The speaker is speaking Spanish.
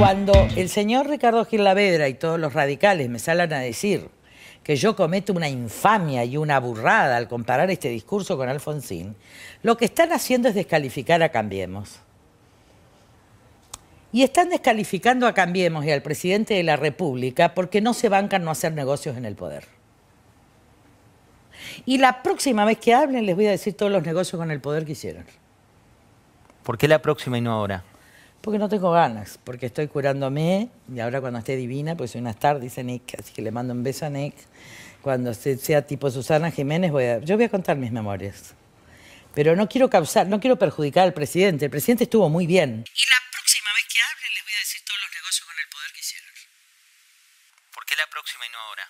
Cuando el señor Ricardo Gilavedra y todos los radicales me salen a decir que yo cometo una infamia y una burrada al comparar este discurso con Alfonsín, lo que están haciendo es descalificar a Cambiemos. Y están descalificando a Cambiemos y al presidente de la República porque no se bancan no hacer negocios en el poder. Y la próxima vez que hablen les voy a decir todos los negocios con el poder que hicieron. ¿Por qué la próxima y no ahora? Porque no tengo ganas, porque estoy curándome y ahora cuando esté divina, pues soy una star, dice Nick, así que le mando un beso a Nick. Cuando sea tipo Susana Jiménez, voy a, yo voy a contar mis memorias. Pero no quiero causar, no quiero perjudicar al presidente. El presidente estuvo muy bien. Y la próxima vez que hablen les voy a decir todos los negocios con el poder que hicieron. ¿Por qué la próxima y no ahora?